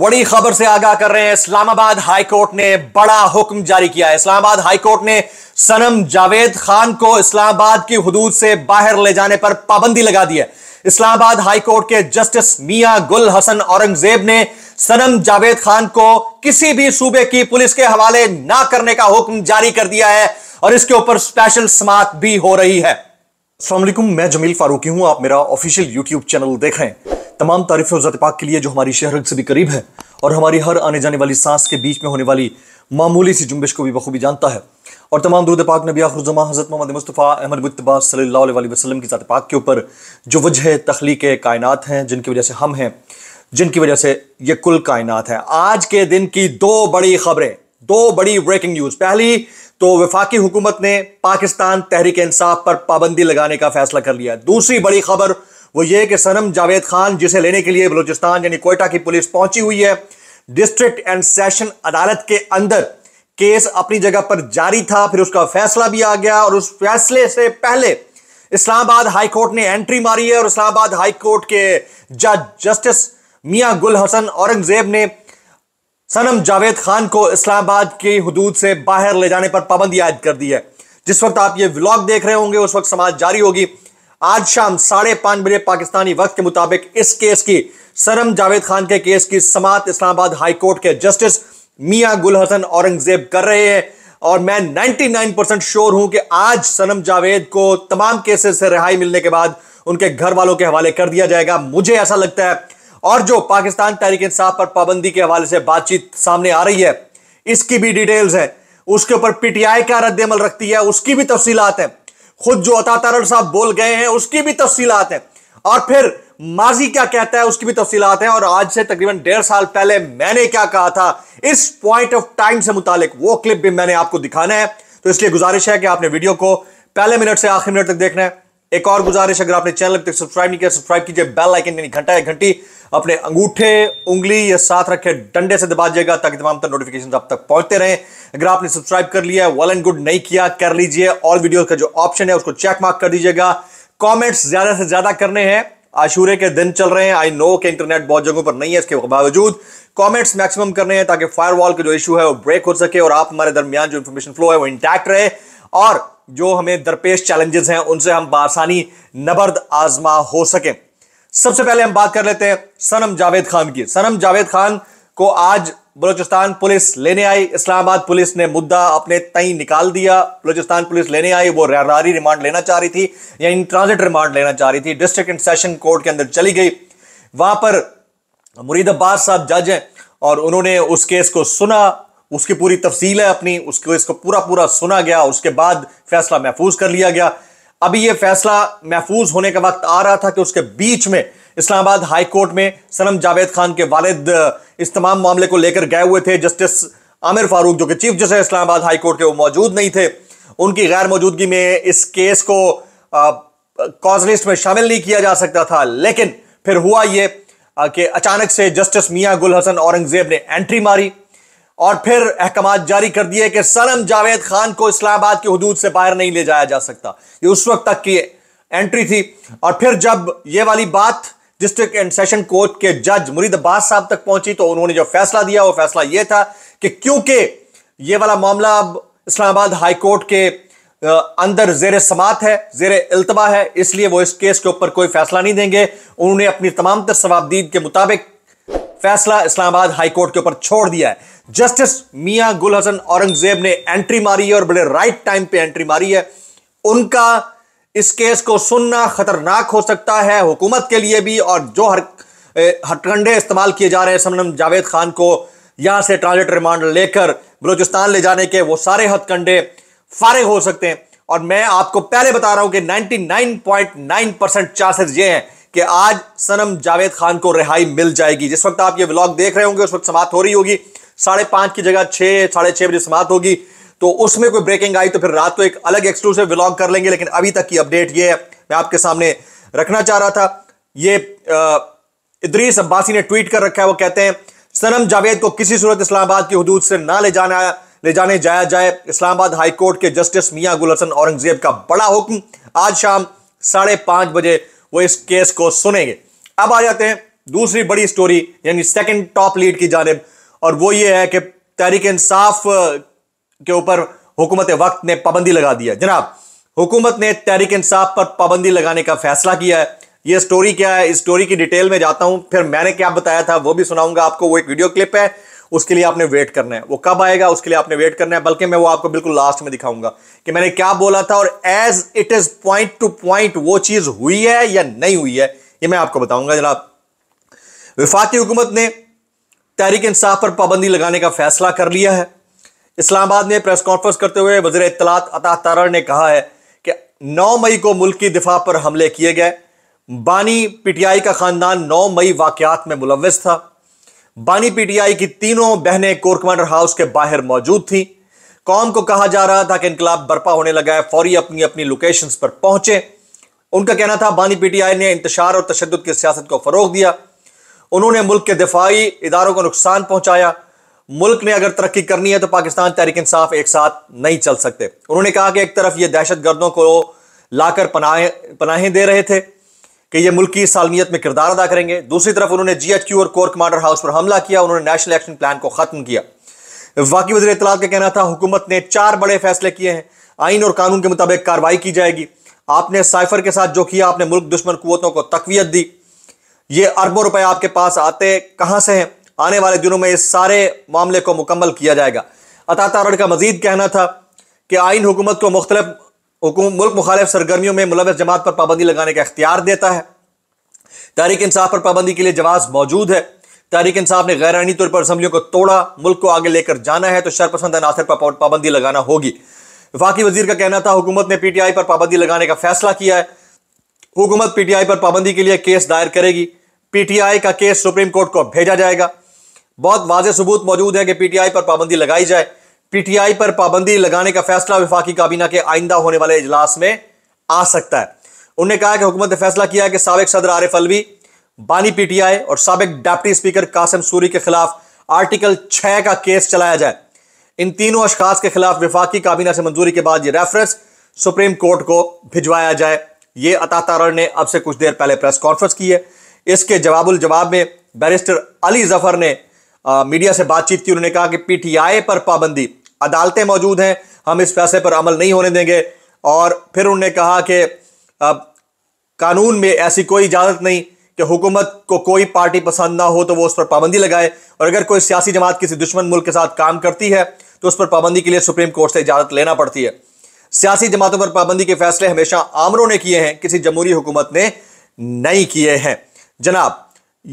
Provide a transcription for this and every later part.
बड़ी खबर से आगाह कर रहे हैं इस्लामाबाद हाईकोर्ट ने बड़ा हुक्म जारी किया है इस्लामाबाद हाईकोर्ट ने सनम जावेद खान को इस्लामाबाद की हदूद से बाहर ले जाने पर पाबंदी लगा दी है इस्लामाबाद हाईकोर्ट के जस्टिस मिया गुल हसन औरंगजेब ने सनम जावेद खान को किसी भी सूबे की पुलिस के हवाले ना करने का हुक्म जारी कर दिया है और इसके ऊपर स्पेशल समाप्त भी हो रही है असलम मैं जमील फारूकी हूं आप मेरा ऑफिशियल यूट्यूब चैनल देख रहे हैं तमाम तारीफ़ और पाक के लिए जो हमारी शहरत से भी करीब है और हमारी हर आने जाने वाली सांस के बीच में होने वाली मामूली सी जुम्बिश को भी बखूबी जानता है और तमाम दूर पाक नबी आखरुजमा हज़रत मोहम्मद मुस्तफ़ा अहमद मुतबा सल्ला वसलम की ज़ात पाक के ऊपर जो वजह तख्लीक कायनत हैं जिनकी वजह से हम हैं जिनकी वजह से ये कुल कायनत है आज के दिन की दो बड़ी खबरें दो बड़ी ब्रेकिंग न्यूज़ पहली तो वफाकी हुकूमत ने पाकिस्तान तहरीक इंसाफ पर पाबंदी लगाने का फैसला कर लिया दूसरी बड़ी खबर वो ये कि सनम जावेद खान जिसे लेने के लिए बलूचिस्तान यानी कोयटा की पुलिस पहुंची हुई है डिस्ट्रिक्ट एंड सेशन अदालत के अंदर केस अपनी जगह पर जारी था फिर उसका फैसला भी आ गया और उस फैसले से पहले इस्लामाबाद हाई कोर्ट ने एंट्री मारी है और इस्लामाबाद हाई कोर्ट के जज जस्टिस मियां गुल हसन औरंगजेब ने सनम जावेद खान को इस्लामाबाद की हदूद से बाहर ले जाने पर पाबंदी आयद कर दी है जिस वक्त आप ये व्लॉग देख रहे होंगे उस वक्त समाज जारी होगी आज शाम साढ़े पांच बजे पाकिस्तानी वक्त के मुताबिक इस केस की सरम जावेद खान के केस की समात इस्लामाबाद हाईकोर्ट के जस्टिस मियां गुल हसन औरंगजेब कर रहे हैं और मैं 99 परसेंट श्योर हूं कि आज सनम जावेद को तमाम केसेस से रिहाई मिलने के बाद उनके घर वालों के हवाले कर दिया जाएगा मुझे ऐसा लगता है और जो पाकिस्तान तहरीक इंसाफ पर पाबंदी के हवाले से बातचीत सामने आ रही है इसकी भी डिटेल्स है उसके ऊपर पीटीआई क्या अमल रखती है उसकी भी तफसीलात है खुद जो अतातारण साहब बोल गए हैं उसकी भी तफसीलात है और फिर माजी क्या कहता है उसकी भी तफसीलात है और आज से तकरीबन डेढ़ साल पहले मैंने क्या कहा था इस पॉइंट ऑफ टाइम से मुतालिक वो क्लिप भी मैंने आपको दिखाना है तो इसलिए गुजारिश है कि आपने वीडियो को पहले मिनट से आखिरी मिनट तक देखना है एक और गुजारिश अगर आपने चैनल तक सब्सक्राइब नहीं किया सब्सक्राइब कीजिए बेल आइकन यानी घंटा या घंटी अपने अंगूठे उंगली या साथ रखे डंडे से दबा जाएगा ताकि तमाम तरह नोटिफिकेशन आप तक पहुंचते रहें अगर आपने सब्सक्राइब कर लिया वेल एंड गुड नहीं किया कर लीजिए और वीडियो का जो ऑप्शन है उसको चेक मार्क कर दीजिएगा कॉमेंट्स ज्यादा से ज्यादा करने हैं आशूरे के दिन चल रहे हैं आई नो के इंटरनेट बहुत जगहों पर नहीं है इसके बावजूद कमेंट्स मैक्सिमम करने हैं ताकि फायरवॉल का जो इशू है वो ब्रेक हो सके और आप हमारे दरमियान जो इन्फॉर्मेशन फ्लो है वो इंटैक्ट रहे और जो हमें दरपेश चैलेंजेस हैं उनसे हम बासानी नबर्द आजमा हो सकें सबसे पहले हम बात कर लेते हैं सनम जावेद खान की सनम जावेद खान को आज बलोचिस्तान पुलिस लेने आई इस्लामाबाद पुलिस ने मुद्दा अपने तई निकाल दिया बलोचिस्तान पुलिस लेने आई वो रहदारी रिमांड लेना चाह रही थी या इन ट्रांजिट रिमांड लेना चाह रही थी डिस्ट्रिक्ट एंड सेशन कोर्ट के अंदर चली गई वहां पर मुरीद अब्बास साहब जज हैं और उन्होंने उस केस को सुना उसकी पूरी तफसील है अपनी उसको इसको पूरा पूरा सुना गया उसके बाद फैसला महफूज कर लिया गया अभी ये फैसला महफूज होने का वक्त आ रहा था कि उसके बीच में इस्लामाबाद हाई कोर्ट में सनम जावेद खान के वालिद इस तमाम मामले को लेकर गए हुए थे जस्टिस आमिर फारूक जो कि chief justice Islamabad high court के वो मौजूद नहीं थे उनकी गैर मौजूदगी में इस केस को कॉज लिस्ट में शामिल नहीं किया जा सकता था लेकिन फिर हुआ ये कि अचानक से जस्टिस मियाँ गुल हसन औरंगजेब ने एंट्री मारी और फिर अहकाम जारी कर दिए कि सनम जावेद खान को इस्लामाबाद की हदूद से बाहर नहीं ले जाया जा सकता ये उस वक्त तक की एंट्री थी और फिर जब ये वाली बात डिस्ट्रिक्ट एंड सेशन कोर्ट के जज मुरीद अब्बास साहब तक पहुंची तो उन्होंने जो फैसला दिया वो फैसला यह था कि क्योंकि ये वाला मामला अब इस्लामाबाद हाई कोर्ट के अंदर जेर समात है जेर अल्तबा है इसलिए वो इस केस के ऊपर कोई फैसला नहीं देंगे उन्होंने अपनी तमाम तर सवाबदीद के मुताबिक फैसला इस्लामाबाद हाईकोर्ट के ऊपर छोड़ दिया है जस्टिस मियां गुल हसन औरंगजेब ने एंट्री मारी है और बड़े राइट टाइम पे एंट्री मारी है उनका इस केस को सुनना खतरनाक हो सकता है हुकूमत के लिए भी और जो हर हटकंडे इस्तेमाल किए जा रहे हैं समनम जावेद खान को यहां से ट्रांजिट रिमांड लेकर बलोचिस्तान ले जाने के वो सारे हथकंडे फारिग हो सकते हैं और मैं आपको पहले बता रहा हूं कि 99.9 परसेंट चांसेस ये हैं कि आज सनम जावेद खान को रिहाई मिल जाएगी जिस वक्त आप ये व्लॉग देख रहे होंगे उस वक्त समाप्त हो रही होगी साढ़े पांच की जगह छह साढ़े छह बजे समाप्त होगी तो उसमें कोई ब्रेकिंग आई तो फिर रात को एक अलग एक्सक्लूसिव व्लॉग कर लेंगे लेकिन अभी तक की अपडेट ये है मैं आपके सामने रखना चाह रहा था ये इद्रीस अब्बासी ने ट्वीट कर रखा है वो कहते हैं सनम जावेद को किसी सूरत इस्लामाबाद की हदूद से ना ले जाना ले जाने जाया जाए इस्लामाबाद हाईकोर्ट के जस्टिस मियाँ गुल हसन औरंगजेब का बड़ा हुक्म आज शाम साढ़े पांच बजे वो इस केस को सुनेंगे अब आ जाते हैं दूसरी बड़ी स्टोरी यानी सेकंड टॉप लीड की जानब और वो ये है कि तहरीक इंसाफ के ऊपर हुकूमत वक्त ने पाबंदी लगा दी है जनाब हुकूमत ने तहरीक इंसाफ पर पाबंदी लगाने का फैसला किया है ये स्टोरी क्या है इस स्टोरी की डिटेल में जाता हूं फिर मैंने क्या बताया था वो भी सुनाऊंगा आपको वो एक वीडियो क्लिप है उसके लिए आपने वेट करना है वो कब आएगा उसके लिए आपने वेट करना है बल्कि मैं वो आपको बिल्कुल लास्ट में दिखाऊंगा कि मैंने क्या बोला था और as it is point to point वो चीज हुई है या नहीं हुई है ये मैं आपको बताऊंगा जनाब विफाती हुकूमत ने तहरीक इंसाफ पर पाबंदी लगाने का फैसला कर लिया है इस्लामाबाद में प्रेस कॉन्फ्रेंस करते हुए वजीर इतलात अता तारड़ ने कहा है कि 9 मई को मुल्क की दिफा पर हमले किए गए बानी पीटीआई का खानदान 9 मई वाकयात में मुलविस था बानी पीटीआई की तीनों बहनें कोर कमांडर हाउस के बाहर मौजूद थीं कौम को कहा जा रहा था कि इनकलाब बर्पा होने लगा है फौरी अपनी अपनी लोकेशंस पर पहुंचे उनका कहना था बानी पीटीआई ने इंतशार और तशद की सियासत को फ़रोग दिया उन्होंने मुल्क के दिफाई इदारों को नुकसान पहुंचाया मुल्क ने अगर तरक्की करनी है तो पाकिस्तान तहरीक इंसाफ एक साथ नहीं चल सकते उन्होंने कहा कि एक तरफ ये दहशत गर्दों को लाकर पनाहे पनाहें दे रहे थे कि ये मुल्क की सालमियत में किरदार अदा करेंगे दूसरी तरफ उन्होंने जी एच क्यू और कोर कमांडर हाउस पर हमला किया उन्होंने नेशनल एक्शन प्लान को ख़त्म किया वाकई वजी इतलात का कहना था हुकूमत ने चार बड़े फैसले किए हैं आइन और कानून के मुताबिक कार्रवाई की जाएगी आपने साइफर के साथ जो किया आपने मुल्क दुश्मन कुतों को तकवीत दी ये अरबों रुपए आपके पास आते कहाँ से हैं आने वाले दिनों में इस सारे मामले को मुकम्मल किया जाएगा अता तारड़ का मजीद कहना था कि आइन हुकूमत को मुख्तलिफ मुल्क मुखालिफ सरगर्मियों में मुलव जमात पर पाबंदी लगाने का इख्तियार देता है तहरीक इंसाफ पर पाबंदी के लिए जवाब मौजूद है तहरीक इंसाफ ने आनी तौर पर असम्बलियों को तोड़ा मुल्क को आगे लेकर जाना है तो शरपसंद अनासर पर पाबंदी लगाना होगी वफाकी वजीर का कहना था हुकूमत ने पी टी आई पर पाबंदी लगाने का फैसला किया है हुकूमत पी टी आई पर पाबंदी के लिए केस दायर करेगी पी टी आई का केस सुप्रीम कोर्ट को भेजा जाएगा बहुत वाज सबूत मौजूद है कि पी टी आई पर पाबंदी लगाई जाए पी टी आई पर पाबंदी लगाने का फैसला विफाकी काबीना के आइंदा होने वाले इजलास में आ सकता है उन्होंने कहा कि हुकूमत ने फैसला किया है कि सबक सदर आरिफ अलवी बानी पीटीआई और सबक डेप्टी स्पीकर कासिम सूरी के खिलाफ आर्टिकल छह का केस चलाया जाए इन तीनों अशखाज के खिलाफ विफाकी काबीना से मंजूरी के बाद यह रेफरेंस सुप्रीम कोर्ट को भिजवाया जाए ये अता तारण ने अब से कुछ देर पहले प्रेस कॉन्फ्रेंस की है इसके जवाबुल जवाब में बैरिस्टर अली जफर ने आ, मीडिया से बातचीत की उन्होंने कहा कि पीटीआई पर पाबंदी अदालतें मौजूद हैं हम इस फैसले पर अमल नहीं होने देंगे और फिर उन्होंने कहा कि कानून में ऐसी कोई इजाज़त नहीं कि हुकूमत को कोई पार्टी पसंद ना हो तो वो उस पर पाबंदी लगाए और अगर कोई सियासी जमात किसी दुश्मन मुल्क के साथ काम करती है तो उस पर पाबंदी के लिए सुप्रीम कोर्ट से इजाज़त लेना पड़ती है सियासी जमातों पर पाबंदी के फैसले हमेशा आमरों ने किए हैं किसी जमहूरी हुकूमत ने नहीं किए हैं जनाब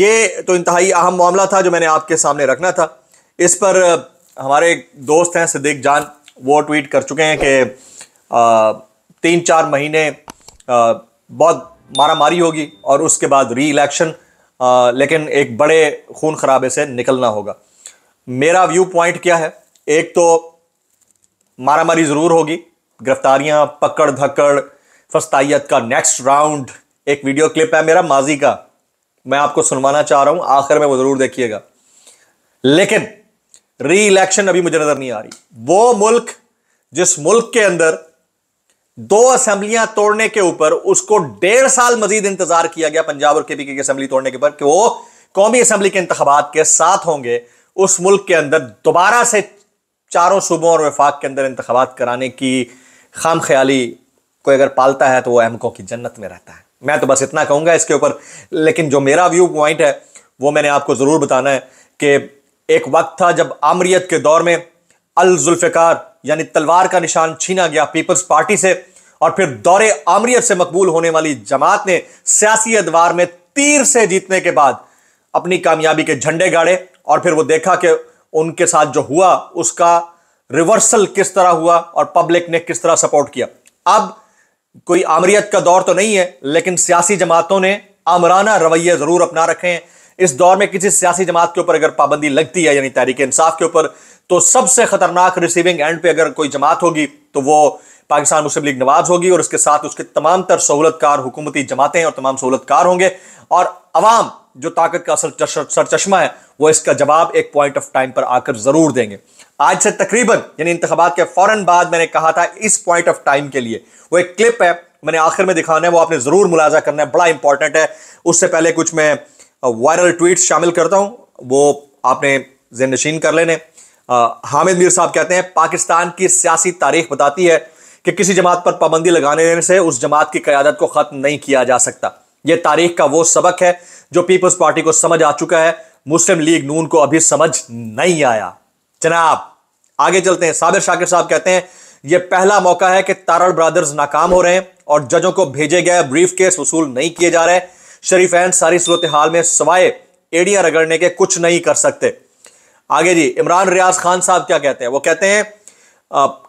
ये तो इंतहाई अहम मामला था जो मैंने आपके सामने रखना था इस पर हमारे दोस्त हैं सिद्दीक जान वो ट्वीट कर चुके हैं कि तीन चार महीने आ, बहुत मारामारी होगी और उसके बाद री इलेक्शन लेकिन एक बड़े खून खराबे से निकलना होगा मेरा व्यू पॉइंट क्या है एक तो मारामारी ज़रूर होगी गिरफ्तारियां पकड़ धक्कड़ फस्ताइत का नेक्स्ट राउंड एक वीडियो क्लिप है मेरा माजी का मैं आपको सुनवाना चाह रहा हूं आखिर में वो ज़रूर देखिएगा लेकिन री इलेक्शन अभी मुझे नज़र नहीं आ रही वो मुल्क जिस मुल्क के अंदर दो असेंबलियां तोड़ने के ऊपर उसको डेढ़ साल मजीद इंतजार किया गया पंजाब और पी की असेंबली तोड़ने के ऊपर कि वो कौमी असेंबली के इंतबात के साथ होंगे उस मुल्क के अंदर दोबारा से चारों सूबों और वफाक के अंदर इंतबात कराने की खाम ख्याली कोई अगर पालता है तो वह अहमकों की जन्नत में रहता है मैं तो बस इतना कहूँगा इसके ऊपर लेकिन जो मेरा व्यू पॉइंट है वो मैंने आपको ज़रूर बताना है कि एक वक्त था जब आमरीत के दौर में अल जुल्फिकार यानी तलवार का निशान छीना गया पीपल्स पार्टी से और फिर दौरे आमरीत से मकबूल होने वाली जमात ने सियासी अदवार में तीर से जीतने के बाद अपनी कामयाबी के झंडे गाड़े और फिर वो देखा कि उनके साथ जो हुआ उसका रिवर्सल किस तरह हुआ और पब्लिक ने किस तरह सपोर्ट किया अब कोई आमरीत का दौर तो नहीं है लेकिन सियासी जमातों ने आमराना रवैये जरूर अपना रखे हैं इस दौर में किसी सियासी जमात के ऊपर अगर पाबंदी लगती है यानी तहरीक इंसाफ के ऊपर तो सबसे खतरनाक रिसीविंग एंड पे अगर कोई जमात होगी तो वो पाकिस्तान मुस्लिम लीग नवाज होगी और उसके साथ उसके तमाम तर सहूलतकार हुकूमती जमातें और तमाम सहूलतकार होंगे और अवाम जो ताकत का असल सरचश्मा है वो इसका जवाब एक पॉइंट ऑफ टाइम पर आकर जरूर देंगे आज से तकरीबन यानी इंतबात के फौरन बाद मैंने कहा था इस पॉइंट ऑफ टाइम के लिए वो एक क्लिप है मैंने आखिर में दिखाना है वो आपने जरूर मुलाजा करना है बड़ा इंपॉर्टेंट है उससे पहले कुछ मैं वायरल ट्वीट शामिल करता हूं वो आपने जिन नशीन कर लेने हामिद मीर साहब कहते हैं पाकिस्तान की सियासी तारीख बताती है कि किसी जमात पर पाबंदी लगाने से उस जमात की क्यादत को ख़त्म नहीं किया जा सकता यह तारीख का वो सबक है जो पीपल्स पार्टी को समझ आ चुका है मुस्लिम लीग नून को अभी समझ नहीं आया जनाब आगे चलते हैं साबिर शाकिर साहब कहते हैं यह पहला मौका है कि तारड़ ब्रदर्स नाकाम हो रहे हैं और जजों को भेजे गए ब्रीफ केस वसूल नहीं किए जा रहे शरीफ एन सारी सूरत हाल में सवाए एड़ियां रगड़ने के कुछ नहीं कर सकते आगे जी इमरान रियाज खान साहब क्या कहते हैं वो कहते हैं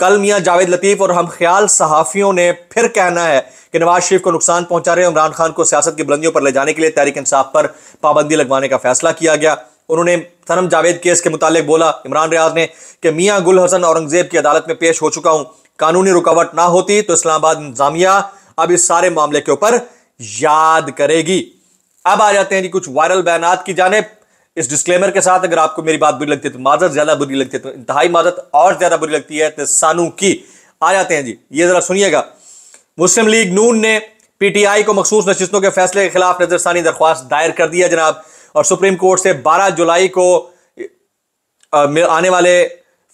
कल मियाँ जावेद लतीफ़ और हम ख्याल सहाफ़ियों ने फिर कहना है कि नवाज शरीफ को नुकसान पहुंचा रहे इमरान खान को सियासत की बुलंदियों पर ले जाने के लिए तहरीक इंसाफ पर पाबंदी लगवाने का फैसला किया गया उन्होंने थनम जावेद केस के मुतालिक बोला इमरान रियाज ने कि मियाँ गुल हसन औरंगजेब की अदालत में पेश हो चुका हूँ कानूनी रुकावट ना होती तो इस्लामाबाद इंतजामिया अब इस सारे मामले के ऊपर याद करेगी अब आ जाते हैं जी कुछ वायरल बयान की जाने इस डिस्क्लेमर के साथ अगर आपको मेरी बात बुरी लगती है तो माजत ज्यादा बुरी लगती है तो इंतहाई माजत और ज्यादा बुरी लगती है तो सानू की आ जाते हैं जी ये जरा सुनिएगा मुस्लिम लीग नून ने पीटीआई को मखसूस नशिस्तों के फैसले के खिलाफ नजरसानी दरख्वास्त दायर कर दिया जनाब और सुप्रीम कोर्ट से 12 जुलाई को आने वाले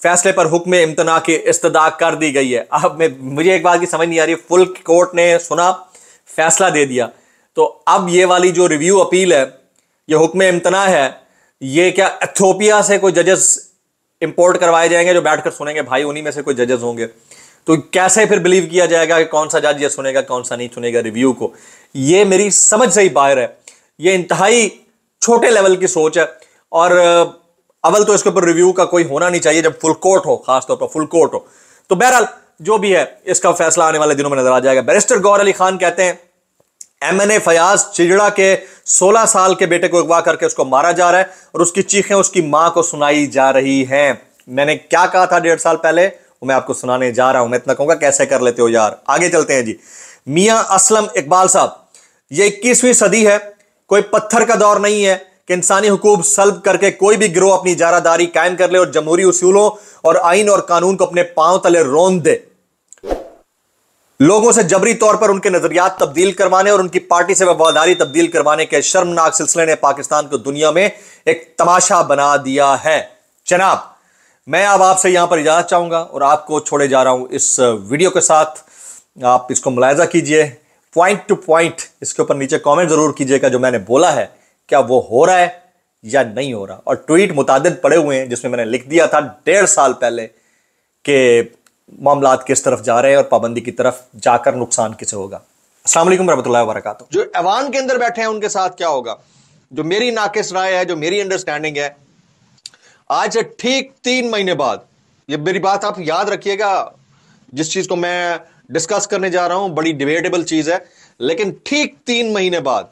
फैसले पर हुक्म इम्तना की इस्तदा कर दी गई है अब मैं मुझे एक बात की समझ नहीं आ रही फुल कोर्ट ने सुना फैसला दे दिया तो अब ये वाली जो रिव्यू अपील है ये हुक्म इम्तना है ये क्या एथोपिया से कोई जजेस इंपोर्ट करवाए जाएंगे जो बैठकर सुनेंगे भाई उन्हीं में से कोई जजेस होंगे तो कैसे फिर बिलीव किया जाएगा कि कौन सा जज ये सुनेगा कौन सा नहीं सुनेगा रिव्यू को ये मेरी समझ से ही बाहर है ये इंतहाई छोटे लेवल की सोच है और अवल तो इसके ऊपर रिव्यू का कोई होना नहीं चाहिए जब फुल कोर्ट हो खासतौर पर फुल कोर्ट हो तो बहरहाल जो भी है इसका फैसला आने वाले दिनों में नजर आ जाएगा बैरिस्टर गौर अली खान कहते हैं एमएनए फयाज चिजड़ा के 16 साल के बेटे को अगवा करके उसको मारा जा रहा है और उसकी चीखें उसकी मां को सुनाई जा रही हैं मैंने क्या कहा था डेढ़ साल पहले वो मैं आपको सुनाने जा रहा हूं मैं इतना कहूंगा कैसे कर लेते हो यार आगे चलते हैं जी मियाँ असलम इकबाल साहब ये इक्कीसवीं सदी है कोई पत्थर का दौर नहीं है कि इंसानी हकूक सल्ब करके कोई भी गिरोह अपनी जारादारी कायम कर ले और जमहूरी उसूलों और आइन और कानून को अपने पांव तले रोन दे लोगों से जबरी तौर पर उनके नजरियात तब्दील करवाने और उनकी पार्टी से वफादारी तब्दील करवाने के शर्मनाक सिलसिले ने पाकिस्तान को दुनिया में एक तमाशा बना दिया है जनाब मैं अब आपसे यहां पर इजाजत चाहूंगा और आपको छोड़े जा रहा हूं इस वीडियो के साथ आप इसको मुलायजा कीजिए पॉइंट टू पॉइंट इसके ऊपर नीचे कमेंट जरूर कीजिएगा जो मैंने बोला है क्या वो हो रहा है या नहीं हो रहा और ट्वीट मुताद पड़े हुए हैं जिसमें मैंने लिख दिया था डेढ़ साल पहले कि मामला किस तरफ जा रहे हैं और पाबंदी की तरफ जाकर नुकसान किसे होगा असलम वरहमल वरक जो ऐवान के अंदर बैठे हैं उनके साथ क्या होगा जो मेरी नाकिस राय है जो मेरी अंडरस्टैंडिंग है आज से ठीक तीन महीने बाद ये मेरी बात आप याद रखिएगा जिस चीज को मैं डिस्कस करने जा रहा हूं बड़ी डिबेटेबल चीज है लेकिन ठीक तीन महीने बाद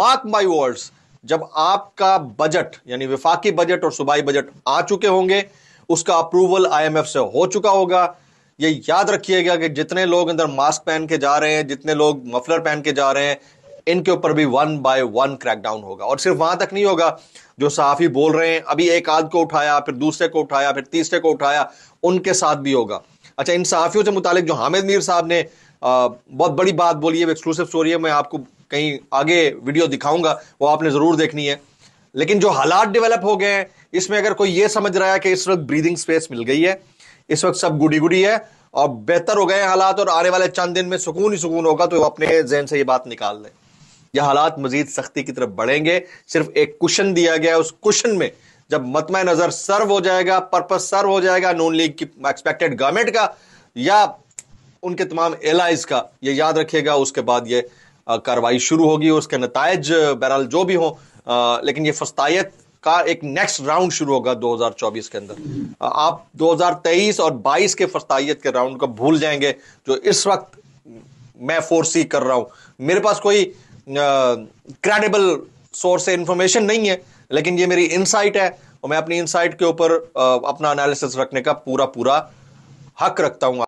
मार्क माई वर्ड्स जब आपका बजट यानी विफाकी बजट और सूबाई बजट आ चुके होंगे उसका अप्रूवल आईएमएफ से हो चुका होगा ये याद रखिएगा कि जितने लोग अंदर मास्क पहन के जा रहे हैं जितने लोग मफलर पहन के जा रहे हैं इनके ऊपर भी वन बाय वन क्रैकडाउन होगा और सिर्फ वहां तक नहीं होगा जो सहाफ़ी बोल रहे हैं अभी एक आध को उठाया फिर दूसरे को उठाया फिर तीसरे को उठाया उनके साथ भी होगा अच्छा इन साफियों से मुतालिक जो हामिद मीर साहब ने आ, बहुत बड़ी बात बोली है एक्सक्लूसिव स्टोरी है मैं आपको कहीं आगे वीडियो दिखाऊंगा वो आपने ज़रूर देखनी है लेकिन जो हालात डेवलप हो गए हैं इसमें अगर कोई ये समझ रहा है कि इस वक्त ब्रीदिंग स्पेस मिल गई है इस वक्त सब गुडी गुडी है और बेहतर हो गए हालात और आने वाले चंद दिन में सुकून ही सुकून होगा तो अपने जहन से ये बात निकाल लें यह हालात मजीद सख्ती की तरफ बढ़ेंगे सिर्फ एक कुशन दिया गया उस कुशन में जब मतम नजर सर्व हो जाएगा पर्पज सर्व हो जाएगा नून लीग की एक्सपेक्टेड गवर्नमेंट का या उनके तमाम एलाइज का ये याद रखिएगा उसके बाद ये कार्रवाई शुरू होगी उसके नतज बहरहाल जो भी आ, लेकिन ये फस्तायत का एक नेक्स्ट राउंड शुरू होगा 2024 के अंदर आप 2023 और 22 के फरताइत के राउंड को भूल जाएंगे जो इस वक्त मैं फोरसी कर रहा हूं मेरे पास कोई क्रेडिबल सोर्स से इंफॉर्मेशन नहीं है लेकिन ये मेरी इनसाइट है और मैं अपनी इनसाइट के ऊपर अपना एनालिसिस रखने का पूरा पूरा हक रखता हूँ